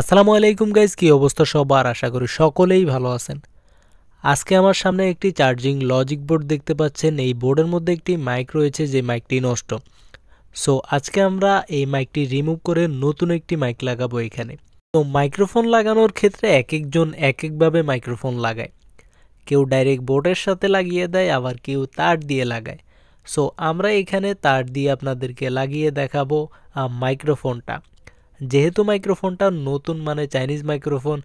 আসসালামু আলাইকুম গাইজ কী অবস্থা সবার আশা করি সকলেই ভালো আছেন আজকে আমার সামনে একটি চার্জিং লজিক বোর্ড দেখতে পাচ্ছেন এই বোর্ডের মধ্যে একটি মাইক রয়েছে যে মাইকটি নষ্ট সো আজকে আমরা এই মাইকটি রিমুভ করে নতুন একটি মাইক লাগাবো এখানে তো মাইক্রোফোন লাগানোর ক্ষেত্রে এক একজন এক একভাবে মাইক্রোফোন লাগায় কেউ ডাইরেক্ট বোর্ডের সাথে লাগিয়ে দেয় আবার কেউ তার দিয়ে লাগায় সো আমরা এখানে তার দিয়ে আপনাদেরকে লাগিয়ে দেখাবো মাইক্রোফোনটা যেহেতু মাইক্রোফোনটা নতুন মানে চাইনিজ মাইক্রোফোন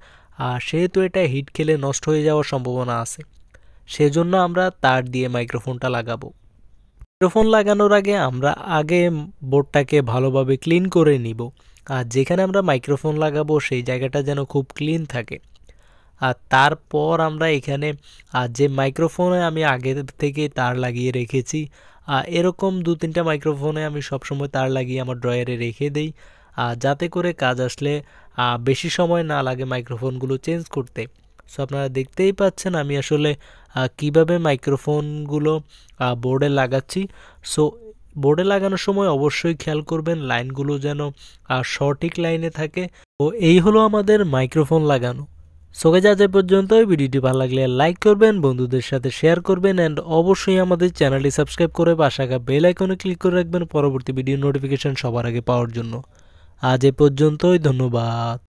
আর সেহেতু এটা হিট খেলে নষ্ট হয়ে যাওয়ার সম্ভাবনা আছে সেজন্য আমরা তার দিয়ে মাইক্রোফোনটা লাগাবো মাইক্রোফোন লাগানোর আগে আমরা আগে বোর্ডটাকে ভালোভাবে ক্লিন করে নিব আর যেখানে আমরা মাইক্রোফোন লাগাবো সেই জায়গাটা যেন খুব ক্লিন থাকে আর তারপর আমরা এখানে আর যে মাইক্রোফোনে আমি আগে থেকে তার লাগিয়ে রেখেছি আর এরকম দু তিনটা মাইক্রোফোনে আমি সবসময় তার লাগিয়ে আমার ড্রয়ারে রেখে দেই যাতে করে কাজ আসলে বেশি সময় না লাগে মাইক্রোফোনগুলো চেঞ্জ করতে সো আপনারা দেখতেই পাচ্ছেন আমি আসলে কিভাবে মাইক্রোফোনগুলো বোর্ডে লাগাচ্ছি সো বোর্ডে লাগানোর সময় অবশ্যই খেয়াল করবেন লাইনগুলো যেন সঠিক লাইনে থাকে ও এই হলো আমাদের মাইক্রোফোন লাগানো সোকে যা পর্যন্ত ভিডিওটি ভালো লাগলে লাইক করবেন বন্ধুদের সাথে শেয়ার করবেন অ্যান্ড অবশ্যই আমাদের চ্যানেলটি সাবস্ক্রাইব করে পাশাকা বেল আইকনে ক্লিক করে রাখবেন পরবর্তী ভিডিও নোটিফিকেশন সবার আগে পাওয়ার জন্য আজ এ পর্যন্তই ধন্যবাদ